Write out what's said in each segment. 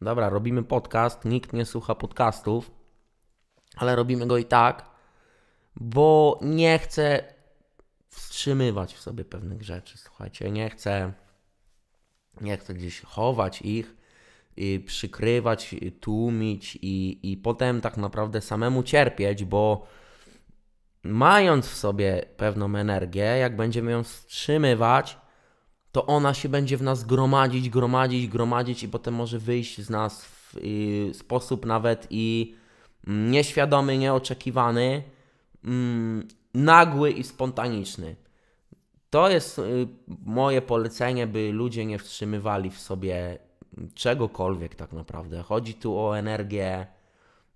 Dobra, robimy podcast, nikt nie słucha podcastów, ale robimy go i tak, bo nie chcę wstrzymywać w sobie pewnych rzeczy, słuchajcie, nie chcę, nie chcę gdzieś chować ich, i przykrywać, tłumić i, i potem tak naprawdę samemu cierpieć, bo mając w sobie pewną energię, jak będziemy ją wstrzymywać, to ona się będzie w nas gromadzić, gromadzić, gromadzić i potem może wyjść z nas w y, sposób nawet i mm, nieświadomy, nieoczekiwany, y, nagły i spontaniczny. To jest y, moje polecenie, by ludzie nie wstrzymywali w sobie czegokolwiek tak naprawdę. Chodzi tu o energię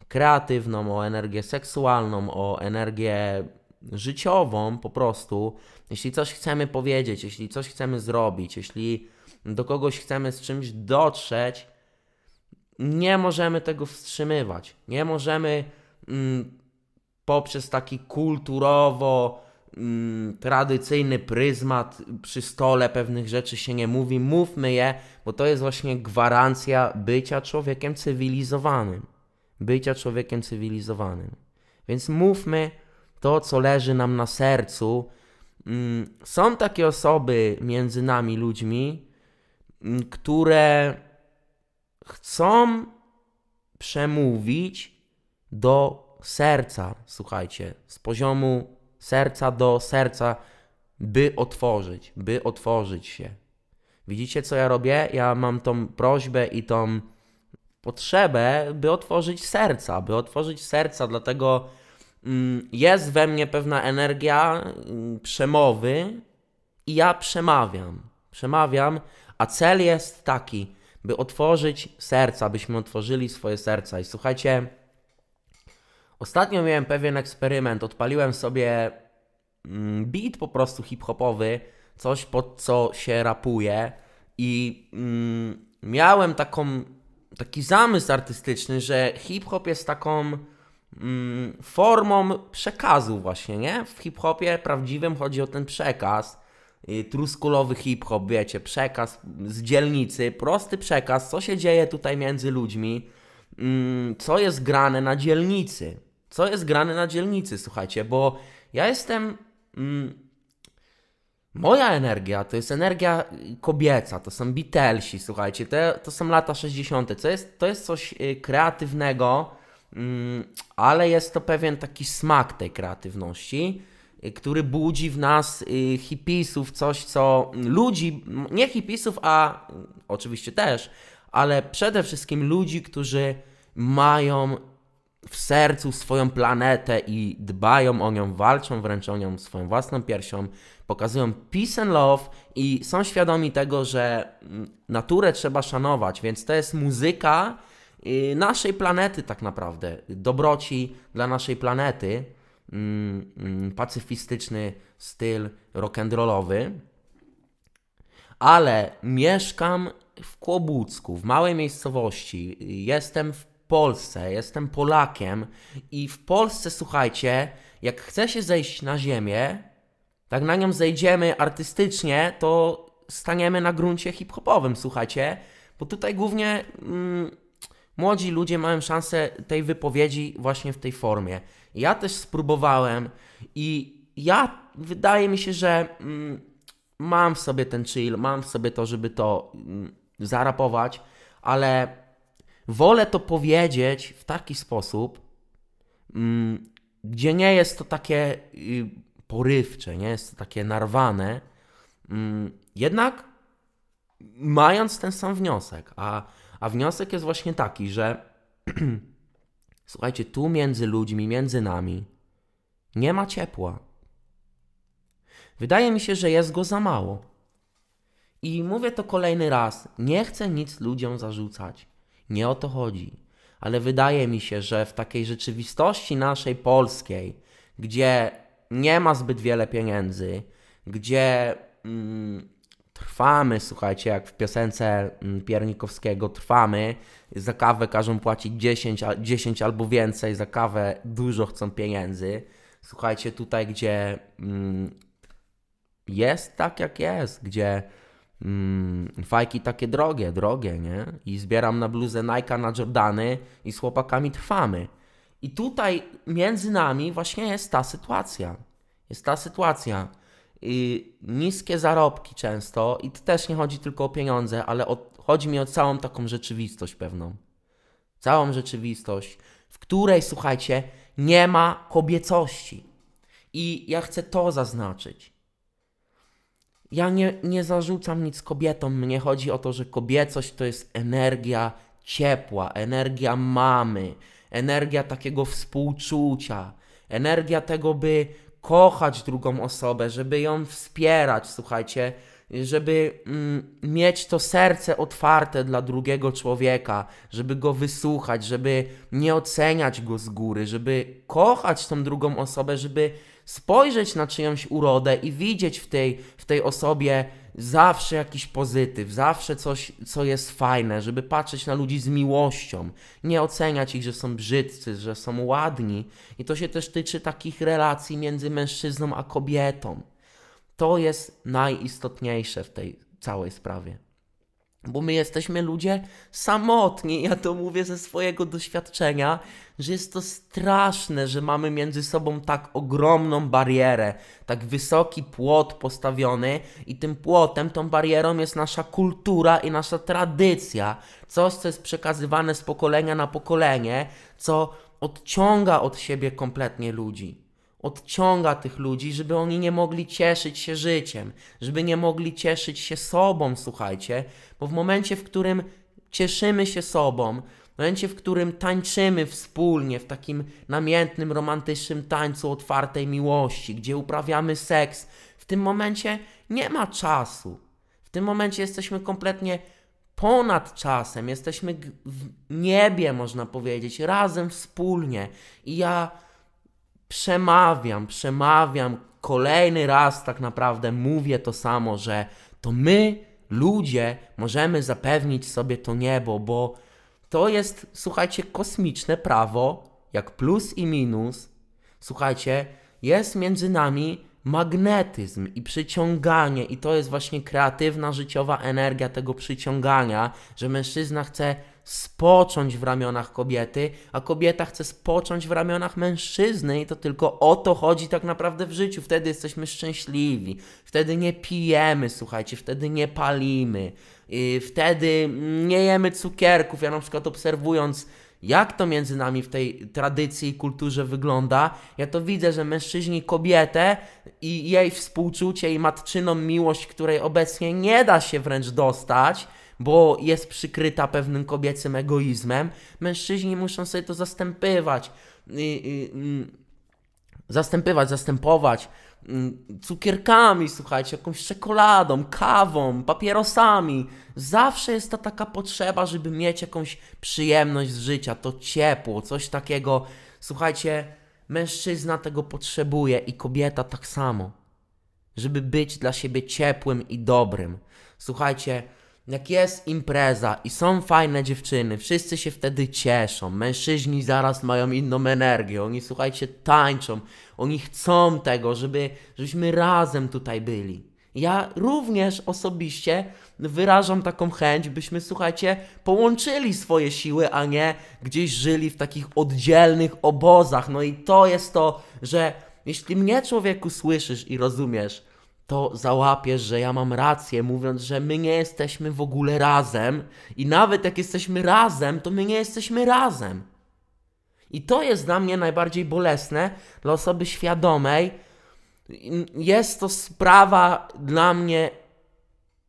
kreatywną, o energię seksualną, o energię życiową po prostu, jeśli coś chcemy powiedzieć, jeśli coś chcemy zrobić, jeśli do kogoś chcemy z czymś dotrzeć, nie możemy tego wstrzymywać. Nie możemy mm, poprzez taki kulturowo mm, tradycyjny pryzmat przy stole pewnych rzeczy się nie mówi. Mówmy je, bo to jest właśnie gwarancja bycia człowiekiem cywilizowanym. Bycia człowiekiem cywilizowanym. Więc mówmy to, co leży nam na sercu. Mm, są takie osoby między nami ludźmi, mm, które chcą przemówić do serca, słuchajcie, z poziomu serca do serca, by otworzyć, by otworzyć się. Widzicie, co ja robię? Ja mam tą prośbę i tą potrzebę, by otworzyć serca, by otworzyć serca, dlatego Mm, jest we mnie pewna energia mm, przemowy i ja przemawiam. Przemawiam, a cel jest taki, by otworzyć serca, byśmy otworzyli swoje serca. I słuchajcie, ostatnio miałem pewien eksperyment, odpaliłem sobie mm, beat po prostu hip-hopowy, coś pod co się rapuje i mm, miałem taką, taki zamysł artystyczny, że hip-hop jest taką Mm, formą przekazu właśnie, nie? W hip-hopie prawdziwym chodzi o ten przekaz. Y, Truskulowy hip-hop, wiecie, przekaz z dzielnicy, prosty przekaz, co się dzieje tutaj między ludźmi, mm, co jest grane na dzielnicy. Co jest grane na dzielnicy, słuchajcie, bo ja jestem. Mm, moja energia to jest energia kobieca, to są Beatlesi, słuchajcie, to, to są lata 60. To jest, to jest coś y, kreatywnego, Mm, ale jest to pewien taki smak tej kreatywności, y, który budzi w nas y, hipisów coś, co ludzi, nie hipisów, a y, oczywiście też, ale przede wszystkim ludzi, którzy mają w sercu swoją planetę i dbają o nią, walczą wręcz o nią swoją własną piersią, pokazują peace and love i są świadomi tego, że mm, naturę trzeba szanować, więc to jest muzyka, Y, naszej planety tak naprawdę, dobroci dla naszej planety, mm, mm, pacyfistyczny styl rock'n'rollowy, ale mieszkam w Kłobucku, w małej miejscowości, jestem w Polsce, jestem Polakiem i w Polsce, słuchajcie, jak chce się zejść na ziemię, tak na nią zejdziemy artystycznie, to staniemy na gruncie hip-hopowym, słuchajcie, bo tutaj głównie... Mm, młodzi ludzie mają szansę tej wypowiedzi właśnie w tej formie. Ja też spróbowałem i ja wydaje mi się, że mm, mam w sobie ten chill, mam w sobie to, żeby to mm, zarapować, ale wolę to powiedzieć w taki sposób, mm, gdzie nie jest to takie y, porywcze, nie jest to takie narwane, mm, jednak mając ten sam wniosek, a a wniosek jest właśnie taki, że słuchajcie, tu między ludźmi, między nami nie ma ciepła. Wydaje mi się, że jest go za mało. I mówię to kolejny raz, nie chcę nic ludziom zarzucać. Nie o to chodzi. Ale wydaje mi się, że w takiej rzeczywistości naszej polskiej, gdzie nie ma zbyt wiele pieniędzy, gdzie mm, trwamy, słuchajcie, jak w piosence mm, Piernikowskiego trwamy, za kawę każą płacić 10, 10 albo więcej, za kawę dużo chcą pieniędzy. Słuchajcie, tutaj gdzie mm, jest tak jak jest, gdzie mm, fajki takie drogie, drogie, nie? I zbieram na bluzę Nike, na Jordany i z chłopakami trwamy. I tutaj między nami właśnie jest ta sytuacja. Jest ta sytuacja niskie zarobki często i też nie chodzi tylko o pieniądze, ale o, chodzi mi o całą taką rzeczywistość pewną. Całą rzeczywistość, w której, słuchajcie, nie ma kobiecości. I ja chcę to zaznaczyć. Ja nie, nie zarzucam nic kobietom. Mnie chodzi o to, że kobiecość to jest energia ciepła, energia mamy, energia takiego współczucia, energia tego, by kochać drugą osobę, żeby ją wspierać, słuchajcie, żeby mm, mieć to serce otwarte dla drugiego człowieka, żeby go wysłuchać, żeby nie oceniać go z góry, żeby kochać tą drugą osobę, żeby spojrzeć na czyjąś urodę i widzieć w tej, w tej osobie zawsze jakiś pozytyw, zawsze coś, co jest fajne, żeby patrzeć na ludzi z miłością, nie oceniać ich, że są brzydcy, że są ładni. I to się też tyczy takich relacji między mężczyzną a kobietą. To jest najistotniejsze w tej całej sprawie. Bo my jesteśmy ludzie samotni. Ja to mówię ze swojego doświadczenia, że jest to straszne, że mamy między sobą tak ogromną barierę, tak wysoki płot postawiony, i tym płotem, tą barierą jest nasza kultura i nasza tradycja. Coś, co jest przekazywane z pokolenia na pokolenie, co odciąga od siebie kompletnie ludzi odciąga tych ludzi, żeby oni nie mogli cieszyć się życiem, żeby nie mogli cieszyć się sobą, słuchajcie, bo w momencie, w którym cieszymy się sobą, w momencie, w którym tańczymy wspólnie w takim namiętnym, romantycznym tańcu otwartej miłości, gdzie uprawiamy seks, w tym momencie nie ma czasu. W tym momencie jesteśmy kompletnie ponad czasem, jesteśmy w niebie, można powiedzieć, razem wspólnie. I ja przemawiam, przemawiam kolejny raz tak naprawdę mówię to samo, że to my, ludzie, możemy zapewnić sobie to niebo, bo to jest, słuchajcie, kosmiczne prawo, jak plus i minus. Słuchajcie, jest między nami magnetyzm i przyciąganie, i to jest właśnie kreatywna życiowa energia tego przyciągania, że mężczyzna chce spocząć w ramionach kobiety, a kobieta chce spocząć w ramionach mężczyzny i to tylko o to chodzi tak naprawdę w życiu. Wtedy jesteśmy szczęśliwi, wtedy nie pijemy, słuchajcie, wtedy nie palimy, i y, wtedy nie jemy cukierków. Ja na przykład obserwując jak to między nami w tej tradycji i kulturze wygląda. Ja to widzę, że mężczyźni kobietę i jej współczucie i matczyną miłość, której obecnie nie da się wręcz dostać, bo jest przykryta pewnym kobiecym egoizmem, mężczyźni muszą sobie to zastępywać. Y, y, mm, zastępywać, zastępować mm, cukierkami, słuchajcie, jakąś czekoladą, kawą, papierosami. Zawsze jest ta taka potrzeba, żeby mieć jakąś przyjemność z życia, to ciepło, coś takiego. Słuchajcie, mężczyzna tego potrzebuje i kobieta tak samo, żeby być dla siebie ciepłym i dobrym. Słuchajcie, jak jest impreza i są fajne dziewczyny, wszyscy się wtedy cieszą, mężczyźni zaraz mają inną energię, oni słuchajcie tańczą, oni chcą tego, żeby, żebyśmy razem tutaj byli. Ja również osobiście wyrażam taką chęć, byśmy, słuchajcie, połączyli swoje siły, a nie gdzieś żyli w takich oddzielnych obozach. No i to jest to, że jeśli mnie człowieku słyszysz i rozumiesz, to załapiesz, że ja mam rację, mówiąc, że my nie jesteśmy w ogóle razem i nawet jak jesteśmy razem, to my nie jesteśmy razem. I to jest dla mnie najbardziej bolesne dla osoby świadomej. Jest to sprawa dla mnie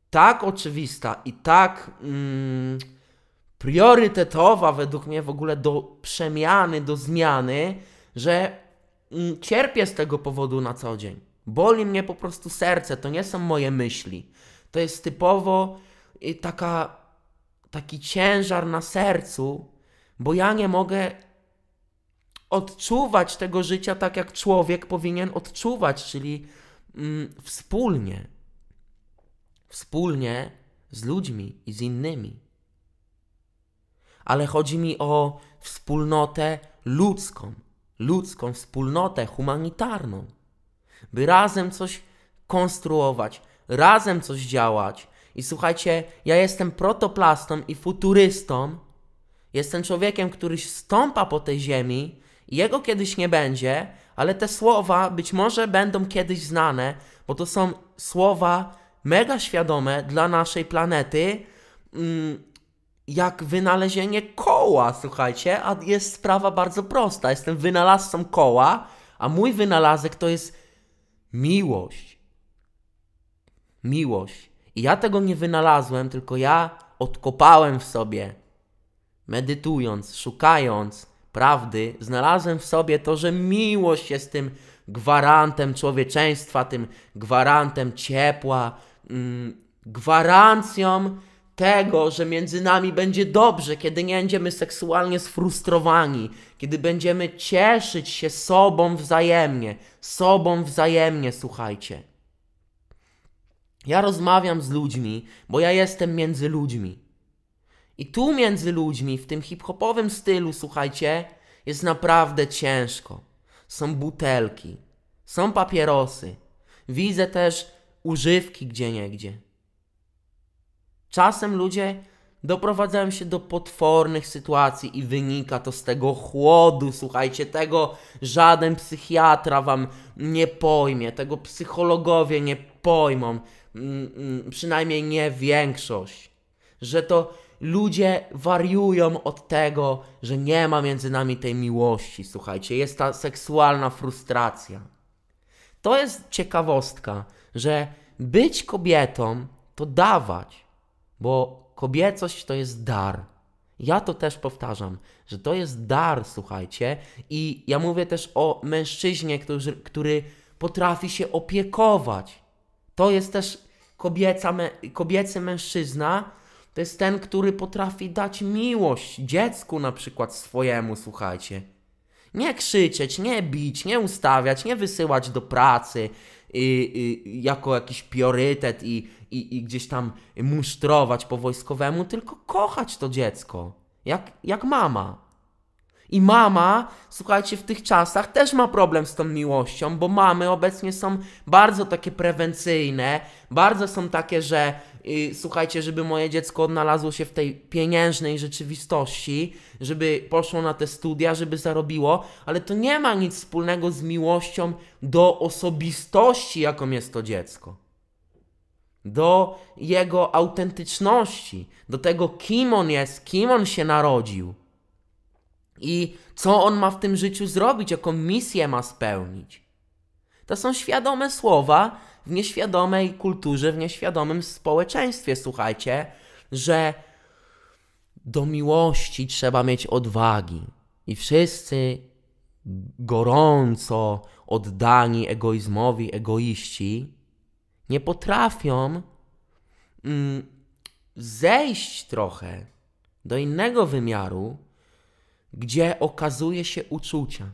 tak oczywista i tak mm, priorytetowa według mnie w ogóle do przemiany, do zmiany, że mm, cierpię z tego powodu na co dzień. Boli mnie po prostu serce, to nie są moje myśli. To jest typowo y, taka, taki ciężar na sercu, bo ja nie mogę odczuwać tego życia tak, jak człowiek powinien odczuwać, czyli mm, wspólnie. Wspólnie z ludźmi i z innymi. Ale chodzi mi o wspólnotę ludzką, ludzką wspólnotę humanitarną by razem coś konstruować, razem coś działać. I słuchajcie, ja jestem protoplastą i futurystą. Jestem człowiekiem, który stąpa po tej ziemi. Jego kiedyś nie będzie, ale te słowa być może będą kiedyś znane, bo to są słowa mega świadome dla naszej planety. Mm, jak wynalezienie koła, słuchajcie, a jest sprawa bardzo prosta. Jestem wynalazcą koła, a mój wynalazek to jest Miłość. Miłość. I ja tego nie wynalazłem, tylko ja odkopałem w sobie. Medytując, szukając prawdy, znalazłem w sobie to, że miłość jest tym gwarantem człowieczeństwa, tym gwarantem ciepła, mm, gwarancją tego, że między nami będzie dobrze, kiedy nie będziemy seksualnie sfrustrowani, kiedy będziemy cieszyć się sobą wzajemnie, sobą wzajemnie, słuchajcie. Ja rozmawiam z ludźmi, bo ja jestem między ludźmi. I tu między ludźmi, w tym hip-hopowym stylu, słuchajcie, jest naprawdę ciężko. Są butelki, są papierosy. Widzę też używki gdzie niegdzie. Czasem ludzie doprowadzają się do potwornych sytuacji i wynika to z tego chłodu, słuchajcie, tego żaden psychiatra wam nie pojmie, tego psychologowie nie pojmą, mm, mm, przynajmniej nie większość, że to ludzie wariują od tego, że nie ma między nami tej miłości, słuchajcie, jest ta seksualna frustracja. To jest ciekawostka, że być kobietą to dawać bo kobiecość to jest dar. Ja to też powtarzam, że to jest dar, słuchajcie. I ja mówię też o mężczyźnie, który, który potrafi się opiekować. To jest też kobieca, kobiecy mężczyzna, to jest ten, który potrafi dać miłość dziecku na przykład swojemu, słuchajcie. Nie krzyczeć, nie bić, nie ustawiać, nie wysyłać do pracy, Y, y, jako jakiś priorytet i, i, i gdzieś tam musztrować po wojskowemu, tylko kochać to dziecko, jak, jak mama. I mama, słuchajcie, w tych czasach też ma problem z tą miłością, bo mamy obecnie są bardzo takie prewencyjne, bardzo są takie, że y, słuchajcie, żeby moje dziecko odnalazło się w tej pieniężnej rzeczywistości, żeby poszło na te studia, żeby zarobiło, ale to nie ma nic wspólnego z miłością do osobistości, jaką jest to dziecko do jego autentyczności, do tego, kim on jest, kim on się narodził i co on ma w tym życiu zrobić, jaką misję ma spełnić. To są świadome słowa w nieświadomej kulturze, w nieświadomym społeczeństwie, słuchajcie, że do miłości trzeba mieć odwagi. I wszyscy gorąco oddani egoizmowi, egoiści nie potrafią mm, zejść trochę do innego wymiaru, gdzie okazuje się uczucia,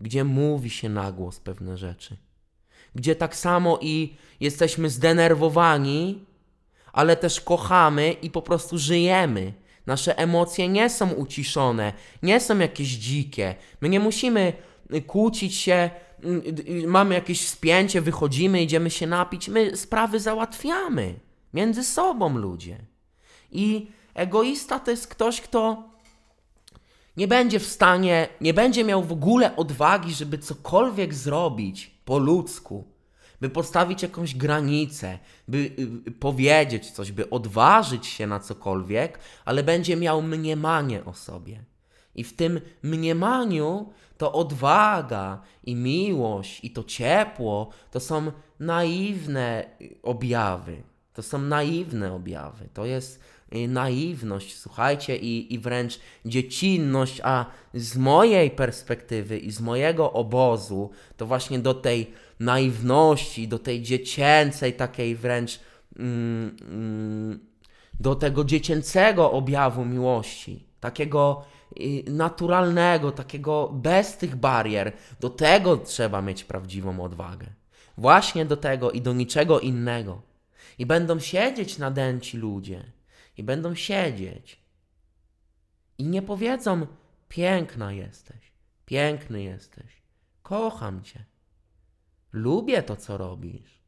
gdzie mówi się na głos pewne rzeczy, gdzie tak samo i jesteśmy zdenerwowani, ale też kochamy i po prostu żyjemy. Nasze emocje nie są uciszone, nie są jakieś dzikie. My nie musimy kłócić się, mamy jakieś spięcie, wychodzimy, idziemy się napić. My sprawy załatwiamy między sobą ludzie. I egoista to jest ktoś, kto nie będzie w stanie, nie będzie miał w ogóle odwagi, żeby cokolwiek zrobić po ludzku, by postawić jakąś granicę, by y, y, powiedzieć coś, by odważyć się na cokolwiek, ale będzie miał mniemanie o sobie. I w tym mniemaniu to odwaga i miłość i to ciepło to są naiwne objawy. To są naiwne objawy. To jest Y, naiwność, słuchajcie, i, i wręcz dziecinność, a z mojej perspektywy i z mojego obozu, to właśnie do tej naiwności, do tej dziecięcej takiej wręcz. Mm, mm, do tego dziecięcego objawu miłości, takiego y, naturalnego, takiego bez tych barier. Do tego trzeba mieć prawdziwą odwagę. Właśnie do tego i do niczego innego. I będą siedzieć na ludzie, i będą siedzieć i nie powiedzą: Piękna jesteś, piękny jesteś, kocham cię, lubię to, co robisz,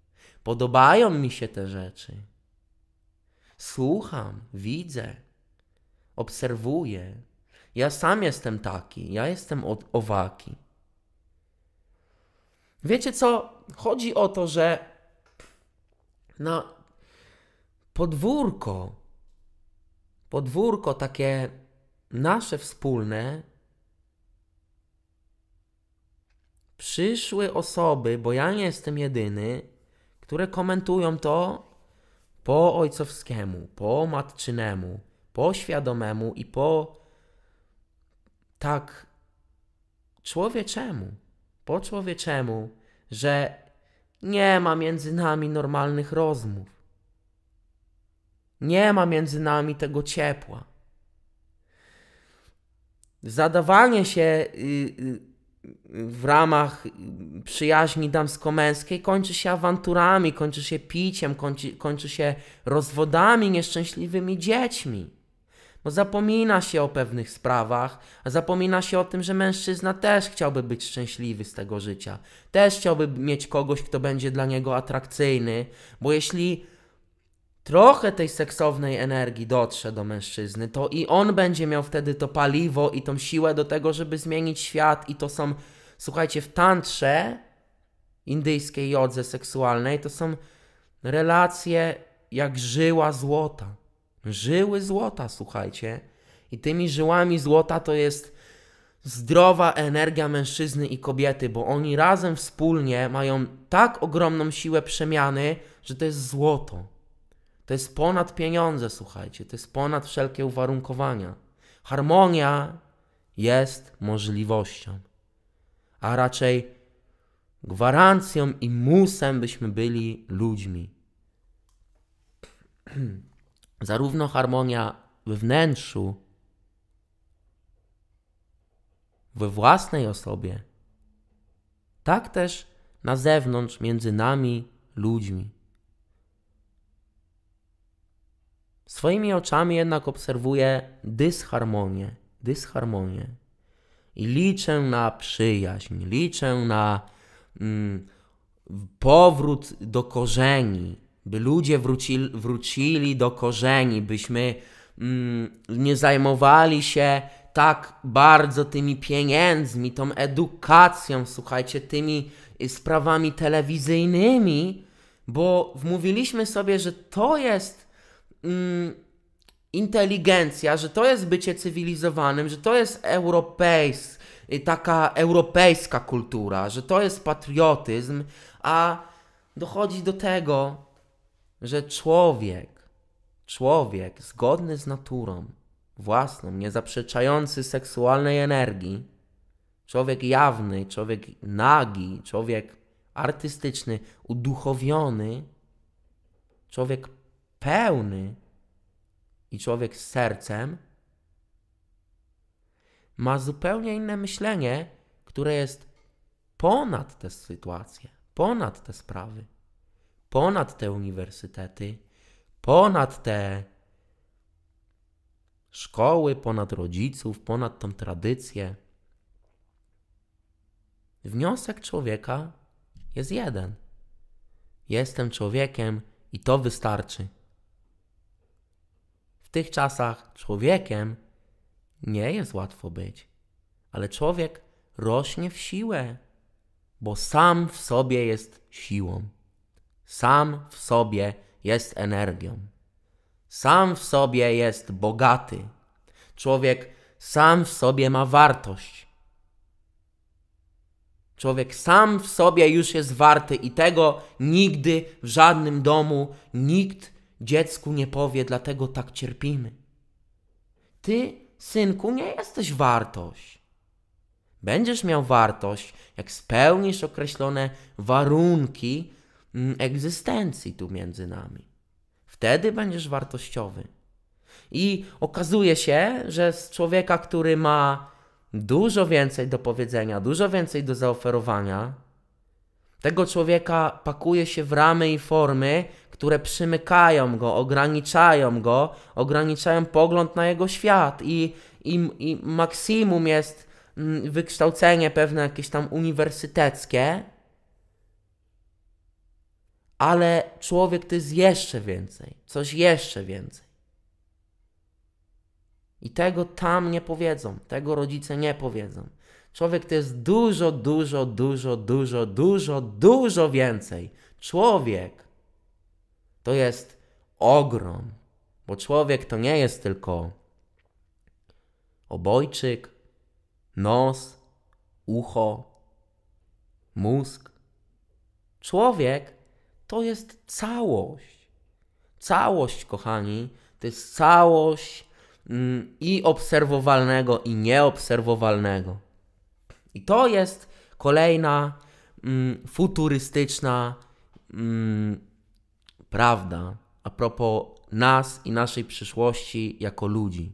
podobają mi się te rzeczy. Słucham, widzę, obserwuję. Ja sam jestem taki, ja jestem od owaki. Wiecie co? Chodzi o to, że na podwórko podwórko takie nasze wspólne, przyszły osoby, bo ja nie jestem jedyny, które komentują to po ojcowskiemu, po matczynemu, po świadomemu i po tak człowieczemu, po człowieczemu, że nie ma między nami normalnych rozmów. Nie ma między nami tego ciepła. Zadawanie się y, y, w ramach y, przyjaźni damsko-męskiej kończy się awanturami, kończy się piciem, kończy, kończy się rozwodami, nieszczęśliwymi dziećmi. Bo zapomina się o pewnych sprawach, a zapomina się o tym, że mężczyzna też chciałby być szczęśliwy z tego życia. Też chciałby mieć kogoś, kto będzie dla niego atrakcyjny, bo jeśli trochę tej seksownej energii dotrze do mężczyzny, to i on będzie miał wtedy to paliwo i tą siłę do tego, żeby zmienić świat. I to są, słuchajcie, w tantrze indyjskiej jodze seksualnej to są relacje jak żyła złota. Żyły złota, słuchajcie. I tymi żyłami złota to jest zdrowa energia mężczyzny i kobiety, bo oni razem wspólnie mają tak ogromną siłę przemiany, że to jest złoto. To jest ponad pieniądze, słuchajcie, to jest ponad wszelkie uwarunkowania. Harmonia jest możliwością, a raczej gwarancją i musem byśmy byli ludźmi. Zarówno harmonia we wnętrzu, we własnej osobie, tak też na zewnątrz, między nami, ludźmi. Swoimi oczami jednak obserwuję dysharmonię, dysharmonię. I liczę na przyjaźń, liczę na mm, powrót do korzeni, by ludzie wrócili, wrócili do korzeni, byśmy mm, nie zajmowali się tak bardzo tymi pieniędzmi, tą edukacją, słuchajcie, tymi y, sprawami telewizyjnymi, bo mówiliśmy sobie, że to jest mm, inteligencja, że to jest bycie cywilizowanym, że to jest europejs, y, taka europejska kultura, że to jest patriotyzm, a dochodzi do tego, że człowiek, człowiek zgodny z naturą, własną, niezaprzeczający seksualnej energii, człowiek jawny, człowiek nagi, człowiek artystyczny, uduchowiony, człowiek pełny i człowiek z sercem ma zupełnie inne myślenie, które jest ponad te sytuacje, ponad te sprawy, ponad te uniwersytety, ponad te szkoły, ponad rodziców, ponad tą tradycję. Wniosek człowieka jest jeden. Jestem człowiekiem i to wystarczy tych czasach człowiekiem nie jest łatwo być, ale człowiek rośnie w siłę, bo sam w sobie jest siłą, sam w sobie jest energią, sam w sobie jest bogaty. Człowiek sam w sobie ma wartość. Człowiek sam w sobie już jest warty i tego nigdy w żadnym domu nikt Dziecku nie powie, dlatego tak cierpimy. Ty, synku, nie jesteś wartość. Będziesz miał wartość, jak spełnisz określone warunki mm, egzystencji tu między nami. Wtedy będziesz wartościowy. I okazuje się, że z człowieka, który ma dużo więcej do powiedzenia, dużo więcej do zaoferowania, tego człowieka pakuje się w ramy i formy, które przymykają go, ograniczają go, ograniczają pogląd na jego świat i, i, i maksimum jest mm, wykształcenie pewne jakieś tam uniwersyteckie, ale człowiek to jest jeszcze więcej, coś jeszcze więcej. I tego tam nie powiedzą, tego rodzice nie powiedzą. Człowiek to jest dużo, dużo, dużo, dużo, dużo, dużo więcej. Człowiek to jest ogrom, bo człowiek to nie jest tylko obojczyk, nos, ucho, mózg. Człowiek to jest całość. Całość, kochani, to jest całość mm, i obserwowalnego, i nieobserwowalnego. I to jest kolejna mm, futurystyczna mm, prawda a propos nas i naszej przyszłości jako ludzi.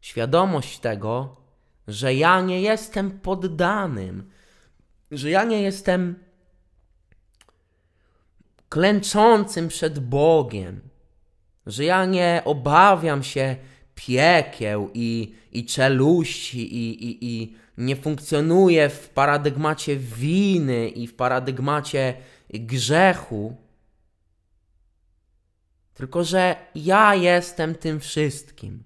Świadomość tego, że ja nie jestem poddanym, że ja nie jestem klęczącym przed Bogiem, że ja nie obawiam się piekieł i, i czeluści i, i, i nie funkcjonuję w paradygmacie winy i w paradygmacie grzechu, tylko że ja jestem tym wszystkim.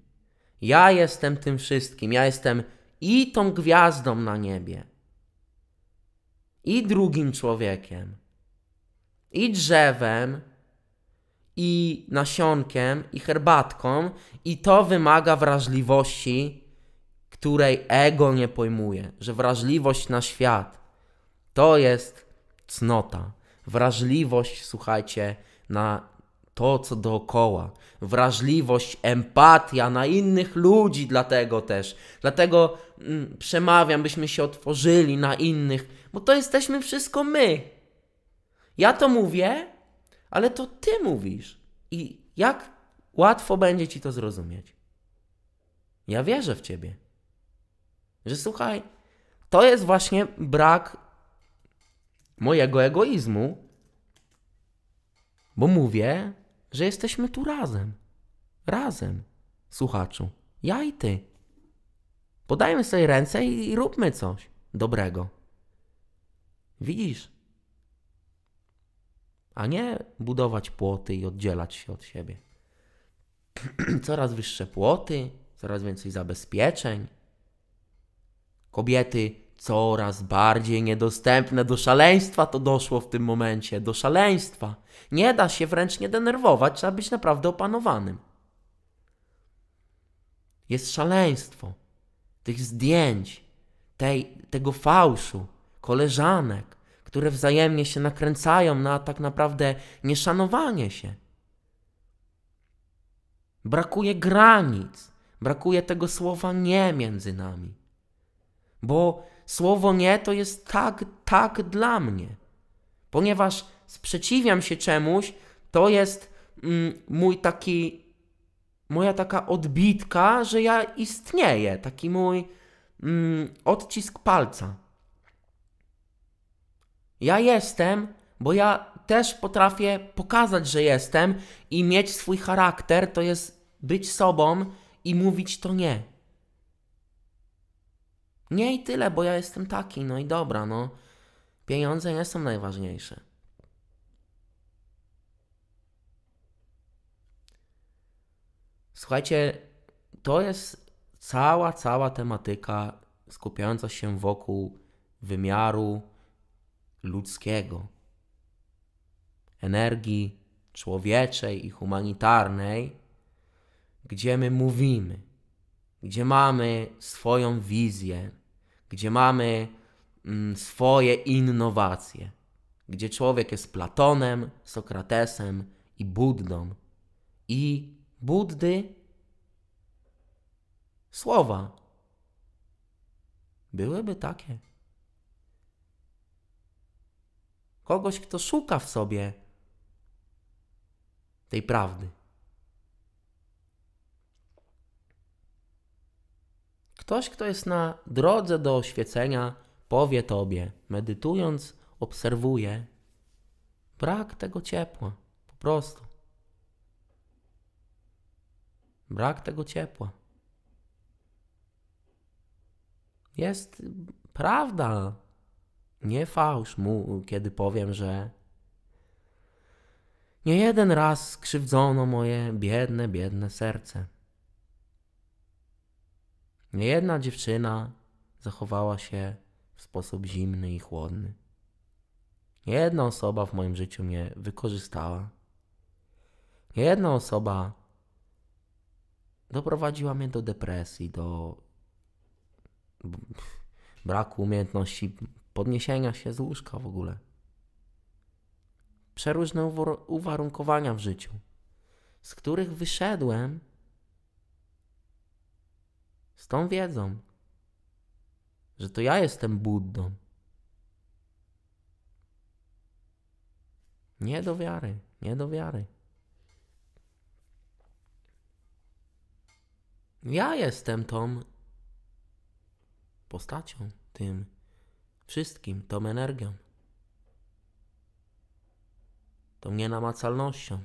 Ja jestem tym wszystkim. Ja jestem i tą gwiazdą na niebie, i drugim człowiekiem, i drzewem, i nasionkiem, i herbatką, i to wymaga wrażliwości, której ego nie pojmuje, że wrażliwość na świat to jest cnota wrażliwość, słuchajcie, na to, co dookoła. Wrażliwość, empatia na innych ludzi, dlatego też. Dlatego mm, przemawiam, byśmy się otworzyli na innych, bo to jesteśmy wszystko my. Ja to mówię, ale to ty mówisz. I jak łatwo będzie ci to zrozumieć? Ja wierzę w ciebie. Że słuchaj, to jest właśnie brak mojego egoizmu, bo mówię, że jesteśmy tu razem. Razem, słuchaczu. Ja i ty. Podajmy sobie ręce i, i róbmy coś dobrego. Widzisz? A nie budować płoty i oddzielać się od siebie. coraz wyższe płoty, coraz więcej zabezpieczeń. Kobiety coraz bardziej niedostępne. Do szaleństwa to doszło w tym momencie, do szaleństwa. Nie da się wręcz nie denerwować, trzeba być naprawdę opanowanym. Jest szaleństwo tych zdjęć, tej, tego fałszu, koleżanek, które wzajemnie się nakręcają na tak naprawdę nieszanowanie się. Brakuje granic, brakuje tego słowa nie między nami bo słowo nie to jest tak, tak dla mnie. Ponieważ sprzeciwiam się czemuś, to jest mm, mój taki, moja taka odbitka, że ja istnieję, taki mój mm, odcisk palca. Ja jestem, bo ja też potrafię pokazać, że jestem i mieć swój charakter, to jest być sobą i mówić to nie. Nie i tyle, bo ja jestem taki, no i dobra, no. Pieniądze nie są najważniejsze. Słuchajcie, to jest cała, cała tematyka skupiająca się wokół wymiaru ludzkiego, energii człowieczej i humanitarnej, gdzie my mówimy gdzie mamy swoją wizję, gdzie mamy mm, swoje innowacje, gdzie człowiek jest Platonem, Sokratesem i Buddą. I Buddy słowa byłyby takie. Kogoś, kto szuka w sobie tej prawdy. Ktoś, kto jest na drodze do oświecenia, powie tobie, medytując, obserwuje brak tego ciepła, po prostu. Brak tego ciepła. Jest prawda, nie fałsz mu, kiedy powiem, że nie jeden raz skrzywdzono moje biedne, biedne serce. Niejedna dziewczyna zachowała się w sposób zimny i chłodny. Niejedna osoba w moim życiu mnie wykorzystała. Niejedna osoba doprowadziła mnie do depresji, do braku umiejętności podniesienia się z łóżka w ogóle. Przeróżne uwarunkowania w życiu, z których wyszedłem z tą wiedzą, że to ja jestem Buddą. Nie do wiary, nie do wiary. Ja jestem tą postacią, tym wszystkim, tą energią, tą nienamacalnością.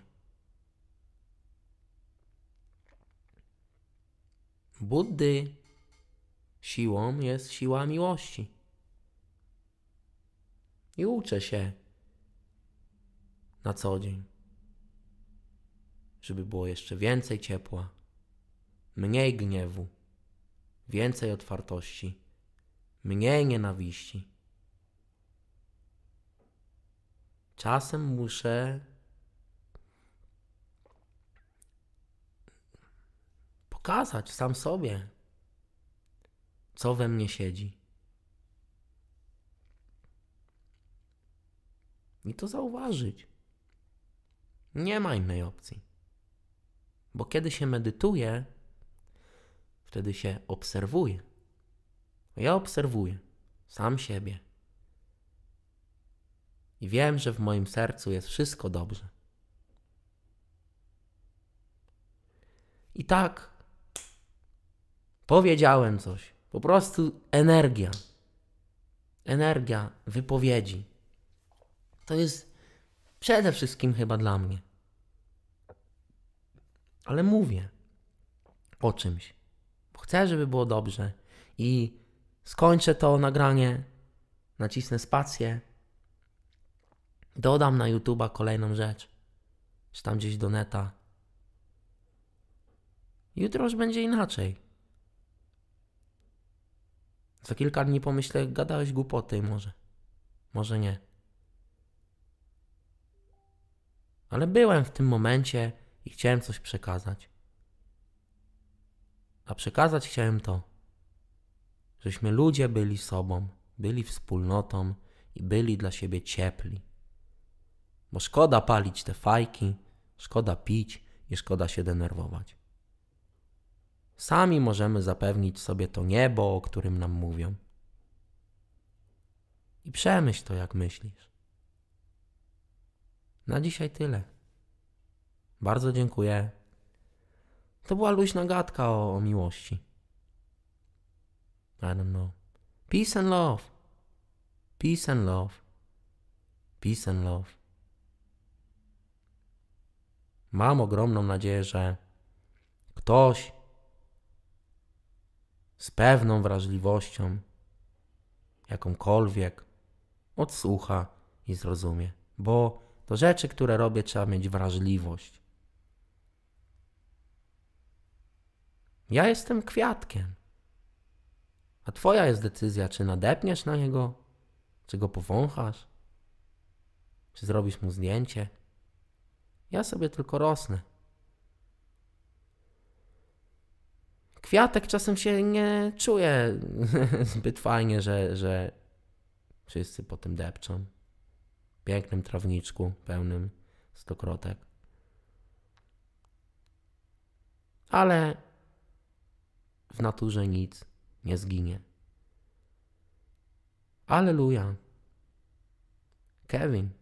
Buddy siłą jest siła miłości. I uczę się na co dzień, żeby było jeszcze więcej ciepła, mniej gniewu, więcej otwartości, mniej nienawiści. Czasem muszę pokazać sam sobie, co we mnie siedzi. I to zauważyć. Nie ma innej opcji. Bo kiedy się medytuje, wtedy się obserwuje. Ja obserwuję sam siebie. I wiem, że w moim sercu jest wszystko dobrze. I tak powiedziałem coś. Po prostu energia. Energia wypowiedzi. To jest przede wszystkim chyba dla mnie. Ale mówię o czymś, bo chcę, żeby było dobrze. I skończę to nagranie, nacisnę spację, dodam na YouTube'a kolejną rzecz, czy tam gdzieś do neta. Jutro już będzie inaczej. Za kilka dni pomyślę, gadałeś głupoty może. Może nie. Ale byłem w tym momencie i chciałem coś przekazać. A przekazać chciałem to, żeśmy ludzie byli sobą, byli wspólnotą i byli dla siebie ciepli. Bo szkoda palić te fajki, szkoda pić i szkoda się denerwować. Sami możemy zapewnić sobie to niebo, o którym nam mówią. I przemyśl to, jak myślisz. Na dzisiaj tyle. Bardzo dziękuję. To była luźna gadka o, o miłości. I don't know. Peace and love. Peace and love. Peace and love. Mam ogromną nadzieję, że ktoś z pewną wrażliwością, jakąkolwiek, odsłucha i zrozumie, bo do rzeczy, które robię, trzeba mieć wrażliwość. Ja jestem kwiatkiem, a Twoja jest decyzja, czy nadepniesz na niego, czy go powąchasz, czy zrobisz mu zdjęcie. Ja sobie tylko rosnę. kwiatek czasem się nie czuje zbyt fajnie, że, że wszyscy po tym depczą. Pięknym trawniczku pełnym stokrotek. Ale w naturze nic nie zginie. Aleluja. Kevin.